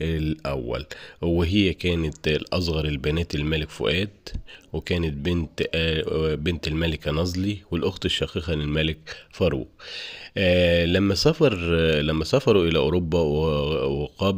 الأول وهي كانت الأصغر البنات الملك فؤاد وكانت بنت آه، بنت الملكة نظلي والأخت الشقيقة للملك فاروق آه، لما سافر لما سافروا إلى أوروبا وقابل